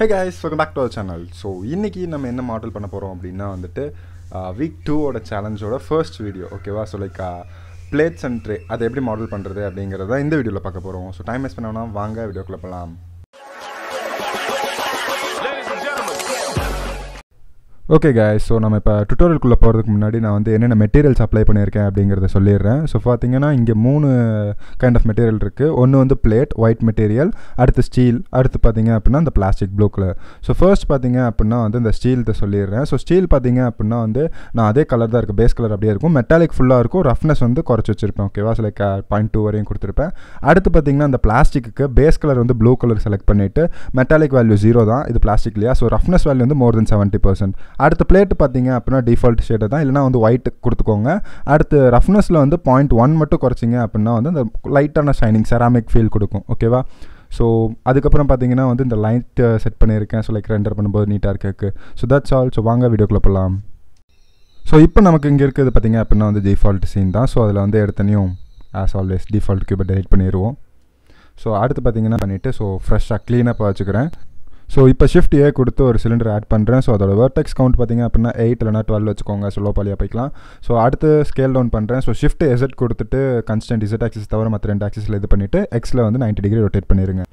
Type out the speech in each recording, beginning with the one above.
hey guys welcome back to our channel so இன்றைக்கி நம்ம என்ன மாடல் பண்ண போகிறோம் அப்படின்னா வந்துட்டு வீக் டூவோட சேலஞ்சோட ஃபர்ஸ்ட் வீடியோ ஓகேவா ஸோ லைக் பிளேட்ஸ் அண்ட் அதை எப்படி மாடல் பண்ணுறது அப்படிங்கிறத இந்த வீடியோவில் பார்க்க போகிறோம் ஸோ டைம் வேஸ்ட் பண்ணோம்னா வாங்க வீடியோக்குள்ள போகலாம் ஓகே கே ஸோ நம்ம இப்போ டுட்டோரியல்குள்ளே போகிறதுக்கு முன்னாடி நான் வந்து என்னென்ன மெட்டீரியல்ஸ் அப்ளை பண்ணியிருக்கேன் அப்படிங்கிறத சொல்லிடுறேன் ஸோ பார்த்தீங்கன்னா இங்கே மூணு கைண்ட் ஆஃப் மெட்டீரியல் இருக்குது ஒன்று வந்து பிளேட் ஒயிட் மெட்டீரியல் அடுத்து ஸ்டீல் அடுத்து பார்த்தீங்க அப்படின்னா அந்த plastic blue colour so first பார்த்தீங்க அப்படின்னா வந்து இந்த ஸ்டீல்த்தை சொல்லிடுறேன் ஸோ ஸ்டீல் பார்த்தீங்க அப்படின்னா வந்து நான் அதே கலர் தான் இருக்குது பேஸ் கலர் அப்படியே இருக்கும் மெட்டாலிக் ஃபுல்லாக இருக்கும் ரஃப்னஸ் வந்து குறைச்சி வச்சிருப்பேன் ஓகேவா சில பாயிண்ட் டூ வரையும் கொடுத்துருப்பேன் அடுத்து பார்த்தீங்கன்னா அந்த பிளாஸ்டிக்கு பேஸ் கலர் வந்து ப்ளூ கலர் செலக்ட் பண்ணிவிட்டு மெட்டாலிக் வேல்யூ ஜீரோ தான் இது பிளாஸ்டிக்லையா ஸோ ரஃப்னஸ் வேல்யூ வந்து மோர் தென் செவன்ட்டி பர்சன்ட் அடுத்த பிளேட்டு பார்த்தீங்க அப்படின்னா டிஃபால்ட் ஷேடு தான் இல்லைனா வந்து ஒயிட் கொடுத்துக்கோங்க அடுத்து ரஃப்னஸில் வந்து பாயிண்ட் ஒன் மட்டும் குறைச்சிங்க அப்படின்னா வந்து அந்த லைட்டான ஷைனிங் செராமிக் ஃபீல் கொடுக்கும் ஓகேவா ஸோ அதுக்கப்புறம் பார்த்தீங்கன்னா வந்து இந்த லைட் செட் பண்ணியிருக்கேன் ஸோ லைக் ரெண்டர் பண்ணும்போது நீட்டாக இருக்கு ஸோ தட்ஸ் ஆல் ஸோ வாங்க வீடியோக்குள்ளே போகலாம் ஸோ இப்போ நமக்கு இங்கே இருக்குது பார்த்திங்க அப்படின்னா வந்து டிஃபால்ட் சீன் தான் ஸோ அதில் வந்து எடுத்தனையும் ஆஸ் ஆல்வேஸ் டிஃபால்ட் கியூபை டெலிட் பண்ணிடுவோம் ஸோ அடுத்து பார்த்திங்கன்னா பண்ணிவிட்டு ஸோ ஃப்ரெஷ்ஷாக க்ளீனப்பாக வச்சுக்கிறேன் ஸோ இப்போ ஷிஃப்ட் ஏ கொடுத்து ஒரு சிலிண்டர் ஆட் பண்ணுறேன் ஸோ அதோட வேர்டெக்ஸ் கவுண்ட் பார்த்திங்க அப்படின்னா எயிட் இல்லைனா டுவெல் வச்சுக்கோங்க ஸோ பாலியாக போய்க்கலாம் ஸோ அடுத்து ஸ்கேல் டவுன் பண்ணுறேன் ஸோ ஷிஃப்ட் எசட் கொடுத்துட்டு கன்ஸ்டன்ட் இசட் ஆக்சிஸ் தவிர மற்ற ரெண்டு ஆக்சிஸில் இது பண்ணிவிட்டு எக்ஸில் வந்து நைன்ட்டி டிகிரி ரொட்டேட் பண்ணிடுங்க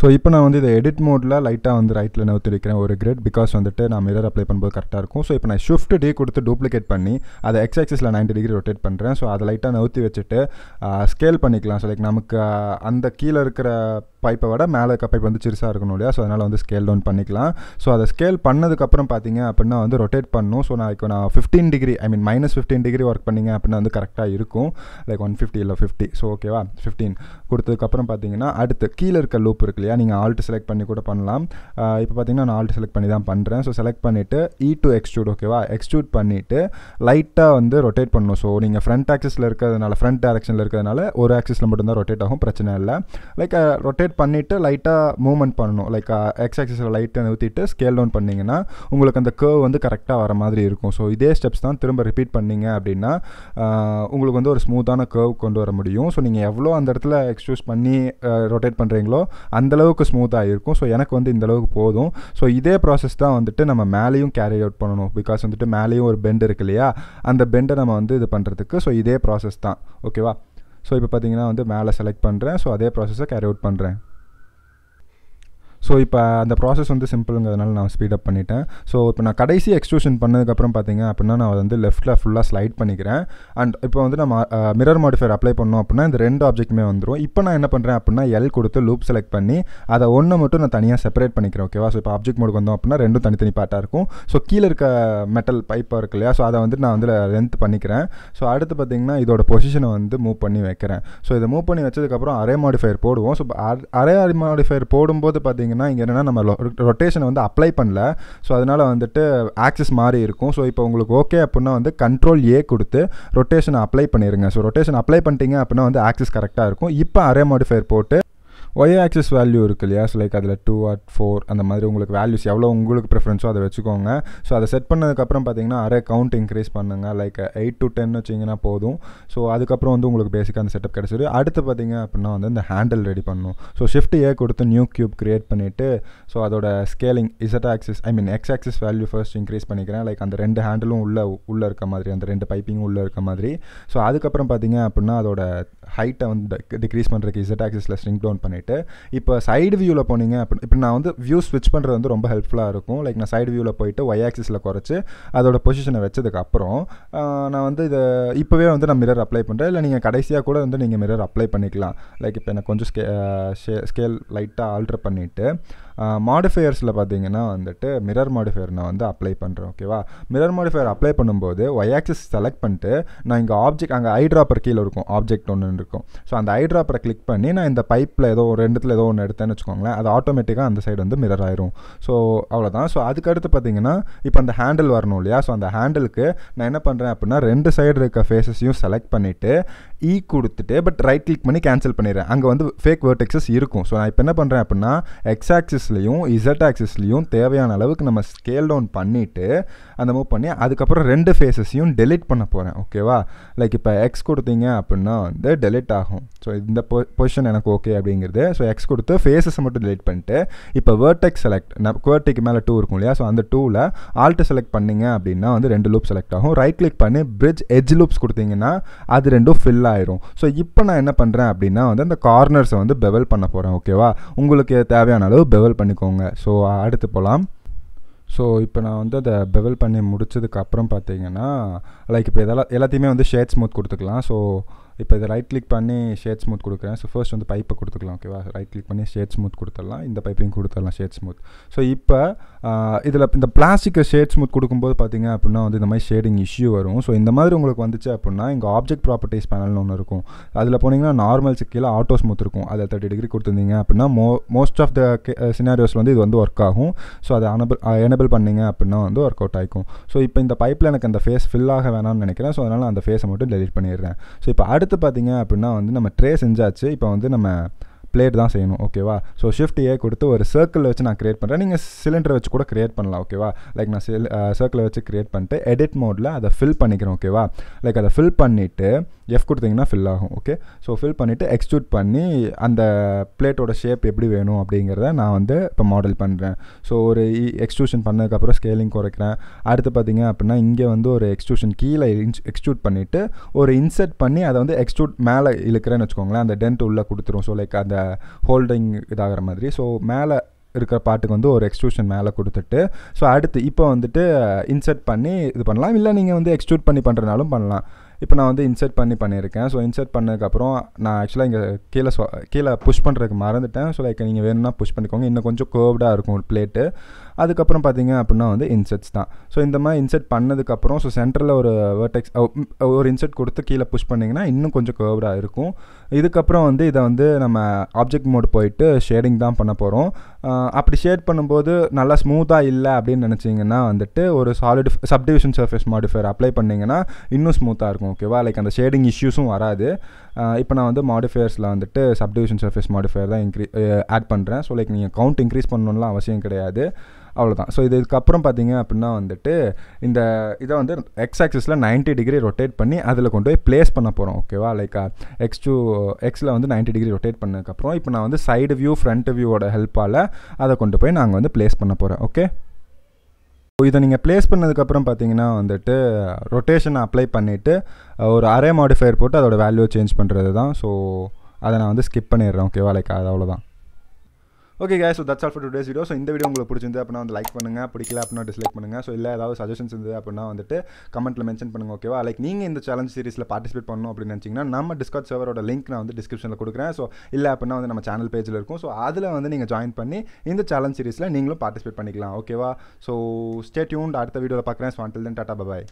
ஸோ இப்போ நான் வந்து இதை எடிட் மோடில் லைட்டாக வந்து ரைட்டில் நவுத்திருக்கிறேன் ஒரு கிரெட் பிகாஸ் வந்துட்டு நான் மிரர் அப்ளை பண்ணும்போது கரெக்டாக இருக்கும் ஸோ இப்போ நான் ஷிஃப்ட் டே கொடுத்து டூப்ளிகேட் பண்ணி அதை எக்ஸ் ஆக்சிஸில் நைன்டி டிகிரி ரொட்டேட் பண்ணுறேன் ஸோ அதை லைட்டாக நிறுத்தி வச்சுட்டு ஸ்கேல் பண்ணிக்கலாம் ஸோ லைக் நமக்கு அந்த கீழே இருக்கிற பைப்பை விட மேலே இருக்க பைப் வந்து சிறுசாக இருக்கணும் இல்லையா ஸோ அதனால் வந்து ஸ்கேல் டவுன் பண்ணிக்கலாம் ஸோ அதை ஸ்கேல் பண்ணதுக்கப்புறம் பார்த்தீங்க அப்படின்னா வந்து ரொட்டேட் பண்ணணும் ஸோ நான் இப்போ நான் fifteen degree I mean minus fifteen degree work பண்ணிங்க அப்படின்னா வந்து கரெக்டாக இருக்கும் லைக் ஒன் ஃபிஃப்டி இல்லை ஃபிஃப்டி ஸோ ஓகேவா ஃபிஃப்டீன் கொடுத்ததுக்கப்புறம் பார்த்தீங்கன்னா அடுத்து கீழே இருக்க லூப் இருக்கு இல்லையா நீங்கள் ஆல்ட் செலக்ட் பண்ணி கூட பண்ணலாம் இப்போ பார்த்தீங்கன்னா நான் ஆல்ட் செலக்ட் பண்ணி தான் பண்ணுறேன் ஸோ செலக்ட் பண்ணிவிட்டு இ டு எக்ஸ்ட்ரூட் ஓகேவா எக்ஸ்ட்ரூட் பண்ணிவிட்டு லைட்டாக வந்து ரொட்டேட் பண்ணணும் ஸோ நீங்கள் ஃப்ரண்ட் ஆக்சஸில் இருக்கிறதுனால ஃப்ரண்ட் டேரக்ஷனில் இருக்கிறதுனால ஒரு ஆக்சஸில் மட்டும்தான் ரொட்டேட் ஆகும் பிரச்சனை இல்லை லைக் ரொட்டேட் ரொட்டேட் பண்ணிவிட்டு லைட்டாக மூவ்மெண்ட் பண்ணணும் லைக் எக்ஸ் ஆக்சஸில் லைட்டை நிறுத்திட்டு ஸ்கேல் டவுன் பண்ணிங்கன்னா உங்களுக்கு அந்த கர்வ் வந்து கரெக்டாக வர மாதிரி இருக்கும் ஸோ இதே ஸ்டெப்ஸ் தான் திரும்ப ரிப்பீட் பண்ணிங்க அப்படின்னா உங்களுக்கு வந்து ஒரு ஸ்மூத்தான கர்வ் கொண்டு வர முடியும் ஸோ நீங்கள் எவ்வளோ அந்த இடத்துல எக்ஸ்க்யூஸ் பண்ணி ரொட்டேட் பண்ணுறீங்களோ அந்தளவுக்கு ஸ்மூத்தாக இருக்கும் ஸோ எனக்கு வந்து இந்தளவுக்கு போதும் ஸோ இதே ப்ராசஸ் தான் வந்துட்டு நம்ம மேலேயும் கேரி அவுட் பண்ணணும் பிகாஸ் வந்துட்டு மேலேயும் ஒரு பெண்ட் இருக்கு இல்லையா அந்த பெண்டை நம்ம வந்து இது பண்ணுறதுக்கு ஸோ இதே ப்ராசஸ் தான் ஓகேவா ஸோ இப்போ பார்த்தீங்கன்னா வந்து மேலே செலக்ட் பண்ணுறேன் ஸோ அதே ப்ராசஸை கேரி அவுட் பண்ணுறேன் ஸோ இப்போ அந்த ப்ராசஸ் வந்து சிம்பிளுங்கிறதுனால நான் ஸ்பீடப் பண்ணிட்டேன் ஸோ இப்போ நான் கடைசி எக்ஸ்ட்ரூஷன் பண்ணதுக்கப்புறம் பார்த்தீங்க அப்படின்னா நான் வந்து லெஃப்ட்டில் ஃபுல்லாக ஸ்லைட் பண்ணிக்கிறேன் அண்ட் இப்போ வந்து நம்ம மிரர் மாடிஃபயர் அப்ளை பண்ணோம் அப்படின்னா இந்த ரெண்டு ஆப்ஜெக்ட்டுமே வந்துடும் இப்போ நான் என்ன பண்ணுறேன் அப்படின்னா எல் கொடுத்து லூப் செலக்ட் பண்ணி அதை ஒன்று மட்டும் நான் தனியாக செப்பரேட் பண்ணிக்கிறேன் ஓகேவா ஸோ இப்போ ஆப்ஜெக்ட் மோடு வந்தோம் அப்படின்னா ரெண்டும் தனித்தனி பார்ட்டாக இருக்கும் ஸோ கீழே இருக்க மெட்டல் பைப்பாக இருக்கு இல்லையா ஸோ அதை வந்து நான் வந்து லென்த் பண்ணிக்கிறேன் ஸோ அடுத்து பார்த்தீங்கன்னா இதோட பொசிஷனை வந்து மூவ் பண்ணி வைக்கிறேன் ஸோ இதை மூவ் பண்ணி வச்சதுக்கப்புறம் அரே மாடிஃபயர் போடுவோம் ஸோ அரே மாடிஃபயர் போடும்போது பார்த்தீங்கன்னா பார்த்தீங்கன்னா இங்கே என்னென்னா நம்ம ரொட்டேஷனை வந்து அப்ளை பண்ணல ஸோ அதனால் வந்துட்டு ஆக்சஸ் மாறி இருக்கும் ஸோ இப்போ உங்களுக்கு ஓகே அப்படின்னா வந்து கண்ட்ரோல் ஏ கொடுத்து ரொட்டேஷனை அப்ளை பண்ணிடுங்க ஸோ ரொட்டேஷன் அப்ளை பண்ணிட்டீங்க அப்படின்னா வந்து ஆக்சிஸ் கரெக்டாக இருக்கும் இப்போ அரே மாடிஃபயர் போட்டு ஒய் ஆக்சிஸ் வேல்யூ இருக்கு இல்லையா ஸோ லைக் அதில் டூ ஆட் ஃபோர் அந்த மாதிரி உங்களுக்கு வேல்யூஸ் எவ்வளோ உங்களுக்கு ப்ரிஃபரன்ஸோ அதை வச்சுக்கோங்க ஸோ அதை செட் பண்ணதுக்கப்புறம் பார்த்தீங்கன்னா அரே கவுண்ட் இன்க்ரீஸ் பண்ணுங்கள் லைக் எயிட் டு டென் வச்சிங்கன்னா போதும் ஸோ அதுக்கப்புறம் வந்து உங்களுக்கு பேசிக்காக அந்த செட்டப் கிடச்சிரு அடுத்து பார்த்தீங்க அப்படின்னா வந்து இந்த ஹேண்டில் ரெடி பண்ணணும் ஸோ ஷிஃப்ட் ஏ கொடுத்து நியூ க்யூப் க்ரியேட் பண்ணிவிட்டு ஸோ அதோட scaling Z axis I mean X axis value first increase பண்ணிக்கிறேன் லைக் அந்த ரெண்டு ஹேண்டிலும் உள்ளே உள்ளே இருக்க மாதிரி அந்த ரெண்டு பைப்பிங்கும் உள்ளே இருக்க மாதிரி ஸோ அதுக்கப்புறம் பார்த்தீங்க அப்படின்னா அதோட ஹைட்டை வந்து டிக்ரீஸ் பண்ணுறதுக்கு இசட் ஆக்சிஸில் ஸ்ட்ரிங் டவுன் பண்ணிவிட்டு பண்ணிவிட்டு இப்போ சைடு வியூவில் போனீங்க அப்படி இப்போ நான் வந்து வியூ ஸ்விட்ச் பண்ணுறது வந்து ரொம்ப ஹெல்ப்ஃபுல்லாக இருக்கும் லைக் நான் சைடு வியூவில் போயிட்டு ஒய் ஆக்சிஸில் குறைச்சி அதோட பொசிஷனை வச்சதுக்கப்புறம் நான் வந்து இதை இப்போவே வந்து நான் மிரர் அப்ளை பண்ணுறேன் இல்லை நீங்கள் கடைசியாக கூட வந்து நீங்கள் மிரர் அப்ளை பண்ணிக்கலாம் லைக் இப்போ எனக்கு கொஞ்சம் ஸ்கே ஸ்கேல் லைட்டாக ஆல்ட்ரு பண்ணிவிட்டு மாடிஃபையர்ஸில் பார்த்தீங்கன்னா வந்துட்டு மிரர் மாடிஃபையர் நான் வந்து அப்ளை பண்ணுறேன் ஓகேவா மிரர் மாடிஃபையர் அப்ளை பண்ணும்போது ஒய் செலக்ட் பண்ணிட்டு நான் இங்கே ஆப்ஜெக்ட் அங்கே ஹைட்ராப்பர் கீழே இருக்கும் ஆப்ஜெக்ட் ஒன்று இருக்கும் ஸோ அந்த ஹைட்ராப்பரை கிளிக் பண்ணி நான் இந்த பைப்பில் ஏதோ ஒரு ரெண்டுத்தில் ஏதோ ஒன்று எடுத்தேன்னு வச்சுக்கோங்களேன் அது ஆட்டோமேட்டிக்காக அந்த சைடு வந்து மிரர் ஆயிரும் ஸோ அவ்வளோதான் ஸோ அதுக்கடுத்து பார்த்தீங்கன்னா இப்போ அந்த ஹேண்டில் வரணும் இல்லையா ஸோ அந்த ஹேண்டிலுக்கு நான் என்ன பண்ணுறேன் அப்படின்னா ரெண்டு சைடு இருக்க ஃபேஸஸையும் செலக்ட் பண்ணிவிட்டு ஈ e கொடுத்துட்டு பட் ரைட் கிளிக் பண்ணி கேன்சல் பண்ணிடுறேன் அங்கே வந்து ஃபேக் வேர்டெக்ஸஸ் இருக்கும் ஸோ நான் இப்போ என்ன பண்ணுறேன் அப்படின்னா எக்ஸ் ஆக்சிஸ்லையும் இசட் ஆக்சிஸ்லையும் தேவையான அளவுக்கு நம்ம ஸ்கேல் டவுன் பண்ணிவிட்டு அந்த மூவ் பண்ணி அதுக்கப்புறம் ரெண்டு ஃபேஸஸையும் டெலிட் பண்ண போகிறேன் ஓகேவா லைக் இப்போ எக்ஸ் கொடுத்தீங்க அப்படின்னா வந்து டெலிட் ஆகும் ஸோ இந்த பொசிஷன் எனக்கு ஓகே அப்படிங்கிறது ஸோ எக்ஸ் கொடுத்து ஃபேஸஸை மட்டும் டெலிட் பண்ணிட்டு இப்போ வேர்டெக்ஸ் செலக்ட் நான் குவர்ட்டிக்கு மேலே டூ இருக்கும் இல்லையா ஸோ அந்த டூவில் ஆல்ட்டு செலக்ட் பண்ணிங்க அப்படின்னா வந்து ரெண்டு லூப் செலக்ட் ஆகும் ரைட் கிளிக் பண்ணி பிரிட்ஜ் எஜ் லூப்ஸ் கொடுத்தீங்கன்னா அது ரெண்டும் ஃபில் ஆயிரும் ஸோ இப்போ நான் என்ன பண்ணுறேன் அப்படின்னா வந்து அந்த கார்னர்ஸை வந்து பெவல் பண்ண போகிறேன் ஓகேவா உங்களுக்கு தேவையான அளவு பெவல் பண்ணிக்கோங்க ஸோ அடுத்து போகலாம் ஸோ இப்போ நான் வந்து அதை பெவல் பண்ணி முடிச்சதுக்கப்புறம் பார்த்தீங்கன்னா லைக் இப்போ இதெல்லாம் எல்லாத்தையுமே வந்து ஷேட் ஸ்மூத் கொடுத்துக்கலாம் ஸோ இப்போ இதை ரைட் கிளிக் பண்ணி ஷேட் ஸ்மூத் கொடுக்குறேன் ஸோ ஃபர்ஸ்ட் வந்து பைப்பை கொடுத்துக்கலாம் ஓகேவா ரைட் கிளிக் பண்ணி ஷேட் ஸ்மூத் கொடுத்துடலாம் இந்த பைப்பையும் கொடுத்துடலாம் ஷேட் ஸ்மூத் ஸோ இப்போ இதில் இந்த பிளாஸ்டிக்கை ஷேட் ஸ்மூத் கொடுக்கும்போது பார்த்தீங்க அப்படின்னா வந்து இந்த மாதிரி ஷேடிங் இஷ்யூ வரும் ஸோ இந்த மாதிரி உங்களுக்கு வந்துச்சு அப்படின்னா இங்கே ஆப்ஜெக்ட் ப்ராப்பர்ட்டிஸ் பேனல்னு ஒன்று இருக்கும் அதில் போனீங்கன்னா நார்மல் கீழே ஆட்டோ ஸ்மூத் இருக்கும் அதில் தேர்ட்டி டிகிரி கொடுத்துருந்தீங்க அப்படின்னா மோ மோஸ்ட் ஆஃப் த சினாரியோஸ் வந்து இது வந்து ஒர்க் ஆகும் ஸோ அதை அனபிள் எனபிள் பண்ணிங்க அப்படின்னா வந்து ஒர்க் அவுட் ஆகிக்கும் ஸோ இப்போ இந்த பைப்பில் எனக்கு அந்த ஃபேஸ் ஃபில் ஆக வேணாம்னு நினைக்கிறேன் ஸோ அதனால் அந்த ஃபேஸை மட்டும் டெலிட் பண்ணிடுறேன் ஸோ இப்போ அடுத்து அடுத்து பார்த்தீங்க அப்படின்னா வந்து நம்ம ட்ரே செஞ்சாச்சு இப்போ வந்து நம்ம பிளேட் தான் செய்யணும் ஓகேவா ஸோ ஷிஃப்ட் ஏ கொடுத்து ஒரு சர்க்கிளில் வச்சு நான் க்ரியேட் பண்ணுறேன் நீங்கள் சிலிண்டரை வச்சு கூட க்ரியேட் பண்ணலாம் ஓகேவா லைக் நான் சில் uh, சர்க்கிளை வச்சு க்ரியேட் பண்ணிட்டு எடிட் மோடில் அதை ஃபில் பண்ணிக்கிறேன் ஓகேவா லைக் அதை ஃபில் பண்ணிவிட்டு எஃப் கொடுத்தீங்கன்னா ஃபில் ஆகும் ஓகே ஸோ ஃபில் பண்ணிவிட்டு எக்ஸ்ட்யூட் பண்ணி அந்த பிளேட்டோட ஷேப் எப்படி வேணும் அப்படிங்கிறத நான் வந்து இப்போ மாடல் பண்ணுறேன் ஸோ ஒரு எக்ஸ்ட்யூஷன் e-, பண்ணதுக்கப்புறம் ஸ்கேலிங் குறைக்கிறேன் அடுத்து பார்த்திங்க அப்படின்னா இங்கே வந்து ஒரு எக்ஸ்ட்யூஷன் கீழே இன்ஸ் எக்ஸ்ட்யூட் பண்ணிவிட்டு ஒரு இன்செர்ட் பண்ணி அதை வந்து எக்ஸ்ட்யூட் மேலே இழுக்கிறேன்னு வச்சுக்கோங்களேன் அந்த டென்ட் உள்ளே கொடுத்துரும் ஸோ லைக் அந்த ஹோல்டிங் இதாகிற மாதிரி ஸோ மேலே இருக்கிற பாட்டுக்கு வந்து ஒரு எக்ஸ்ட்ரூஷன் மேலே கொடுத்துட்டு ஸோ அடுத்து இப்போ வந்துட்டு இன்சர்ட் uh, பண்ணி இது பண்ணலாம் இல்லை நீங்கள் வந்து எக்ஸ்ட்ரூட் பண்ணி பண்ணுறதுனாலும் பண்ணலாம் இப்போ நான் வந்து இன்சர்ட் பண்ணி பண்ணியிருக்கேன் ஸோ இன்சர்ட் பண்ணதுக்கப்புறம் நான் ஆக்சுவலாக இங்கே கீழே சொ கீழே புஷ் பண்ணுறதுக்கு மறந்துட்டேன் ஸோ லைக் நீங்கள் வேணும்னா புஷ் பண்ணிக்கோங்க இன்னும் கொஞ்சம் கேர்வ்டாக இருக்கும் ஒரு பிளேட்டு அதுக்கப்புறம் பார்த்தீங்க அப்படின்னா வந்து இன்சர்ட்ஸ் தான் ஸோ இந்த மாதிரி இன்சர்ட் பண்ணதுக்கப்புறம் ஸோ சென்டரில் ஒரு வேர்டெக்ஸ் ஒரு இன்சர்ட் கொடுத்து கீழே புஷ் பண்ணிங்கன்னா இன்னும் கொஞ்சம் கேர்வ்டாக இருக்கும் இதுக்கப்புறம் வந்து இதை வந்து நம்ம ஆப்ஜெக்ட் மோடு போயிட்டு ஷேடிங் தான் பண்ண போகிறோம் அப்படி ஷேட் பண்ணும்போது நல்லா ஸ்மூத்தாக இல்லை அப்படின்னு நினச்சிங்கன்னா வந்துட்டு ஒரு solid subdivision surface modifier apply பண்ணிங்கன்னா இன்னும் ஸ்மூத்தாக இருக்கும் ஓகேவா லைக் அந்த ஷேடிங் இஷ்யூஸும் வராது இப்போ நான் வந்து மாடிஃபயர்ஸில் வந்துட்டு சப்டிவிஷன் சர்ஃபேஸ் மாடிஃபயர் தான் இன்க்ரீ ஆட் பண்ணுறேன் ஸோ லைக் நீங்கள் கவுண்ட் இன்க்ரீஸ் பண்ணணும்லாம் அவசியம் கிடையாது அவ்வளோதான் ஸோ இதுக்கப்புறம் பார்த்தீங்க அப்படின்னா வந்துட்டு இந்த இதை வந்து எக்ஸ் ஆக்சிஸில் நைன்ட்டி டிகிரி ரொட்டேட் பண்ணி அதில் கொண்டு போய் ப்ளேஸ் பண்ண போகிறோம் ஓகேவா லைக் எக்ஸ் டூ எக்ஸில் வந்து நைன்ட்டி டிகிரி ரொட்டேட் பண்ணதுக்கப்புறம் இப்போ நான் வந்து சைடு வியூ ஃப்ரண்ட் வியூவோட ஹெல்ப்பால் அதை கொண்டு போய் நாங்கள் வந்து ப்ளேஸ் பண்ண போகிறேன் ஓகே இதை நீங்கள் ப்ளேஸ் பண்ணதுக்கப்புறம் பார்த்தீங்கன்னா வந்துட்டு ரொட்டேஷன் அப்ளை பண்ணிவிட்டு ஒரு அரே மாடிஃபையர் போட்டு அதோட வேல்யூ சேஞ்ச் பண்ணுறது தான் ஸோ அதை நான் வந்து ஸ்கிப் பண்ணிடுறேன் ஓகேவா லைக் அது அவ்வளோதான் ஓகே கே so that's all for today's video so இந்த வீடியோ உங்களுக்கு பிடிச்சிருந்து அப்படின்னா வந்து லைக் பண்ணுங்கள் பிடிக்கல அப்படின்னா டிஸ்லைக் பண்ணுங்கள் ஸோ இல்லை ஏதாவது சஜஷன்ஸ் இருந்தது அப்படின்னா வந்துட்டு கமெண்ட்டில் மென்ஷன் பண்ணுங்கள் ஓகேவா லைக் நீங்கள் இந்த சேலஞ்ச் சீரிஸில் பார்ட்டிசிபேட் பண்ணணும் அப்படின்னு நினச்சிங்கன்னா நம்ம டிஸ்கவுட் சர்வரோட லிங்க் நான் வந்து டிஸ்கிரிப்ஷனில் கொடுக்குறேன் ஸோ இல்லை அப்படின்னா வந்து நம்ம சேனல் பேஜில் இருக்கும் ஸோ அதில் வந்து நீங்கள் ஜாயின் பண்ணி இந்த சேலஞ்ச் சீரிஸில் நீங்களும் பார்ட்டிசிபேட் பண்ணிக்கலாம் ஓகேவா ஸோ ஸ்டே டியூன் அடுத்த வீடியோவில் பார்க்குறேன் ஸோ அண்டில் தென் டாட்டா பாய்